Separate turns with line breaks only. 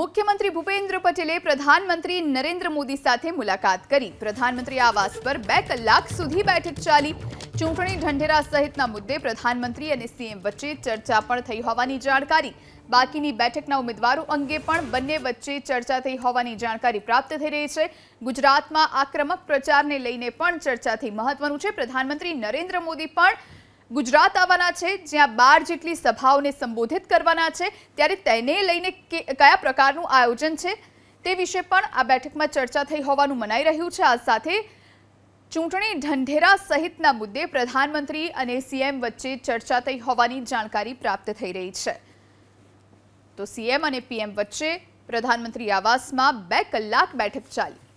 मुख्यमंत्री भूपेंद्र पटेल ने प्रधानमंत्री नरेंद्र मोदी साथे मुलाकात करी प्रधानमंत्री आवास पर 2 કલાક સુધી બેઠક ચાલી ચૂંટણી ઢંઢેરા સહિતના મુદ્દે प्रधानमंत्री અને सीएम વચ્ચે ચર્ચા પણ થઈ હોવાની જાણકારી બાકીની બેઠકમાં ઉમેદવારો અંગે પણ બંને વચ્ચે ચર્ચા થઈ હોવાની જાણકારી પ્રાપ્ત થઈ રહી છે ગુજરાતમાં આક્રમક પ્રચાર લે લઈને પણ ચર્ચાથી મહત્વનું છે प्रधानमंत्री नरेंद्र મોદી પણ ગુજરાત આવવાના છે જ્યાં 12 જેટલી સભાઓને સંબોધિત કરવાના છે ત્યારે તેના લે લઈને કયા પ્રકારનું આયોજન છે તે વિશે પણ આ બેઠકમાં ચર્ચા થઈ હોવાનું મનાઈ રહ્યું છે આ સાથે ચૂંટણી ઢંઢેરા સહિતના મુદ્દે પ્રધાનમંત્રી અને सीएम વચ્ચે ચર્ચા થઈવાની જાણકારી પ્રાપ્ત થઈ રહી છે તો सीएम અને પીએમ વચ્ચે પ્રધાનમંત્રી આવાસમાં 2 કલાક બેઠક ચાલી